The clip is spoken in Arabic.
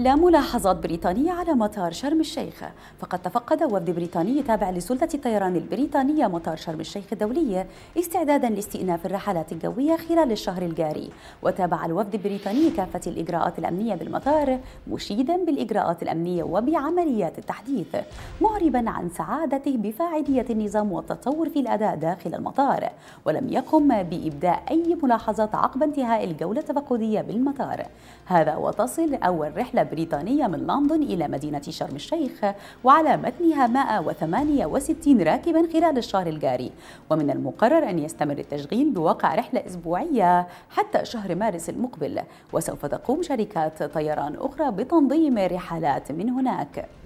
لا ملاحظات بريطانية على مطار شرم الشيخ فقد تفقد وفد بريطاني تابع لسلطة الطيران البريطانية مطار شرم الشيخ الدولي استعدادا لاستئناف الرحلات الجوية خلال الشهر الجاري وتابع الوفد البريطاني كافة الإجراءات الأمنية بالمطار مشيدا بالإجراءات الأمنية وبعمليات التحديث معربا عن سعادته بفاعلية النظام والتطور في الأداء داخل المطار ولم يقم بإبداء أي ملاحظات عقب انتهاء الجولة التفقدية بالمطار هذا وتصل أول رحلة بريطانية من لندن إلى مدينة شرم الشيخ وعلى متنها 168 راكبا خلال الشهر الجاري ومن المقرر أن يستمر التشغيل بواقع رحلة أسبوعية حتى شهر مارس المقبل وسوف تقوم شركات طيران أخرى بتنظيم رحلات من هناك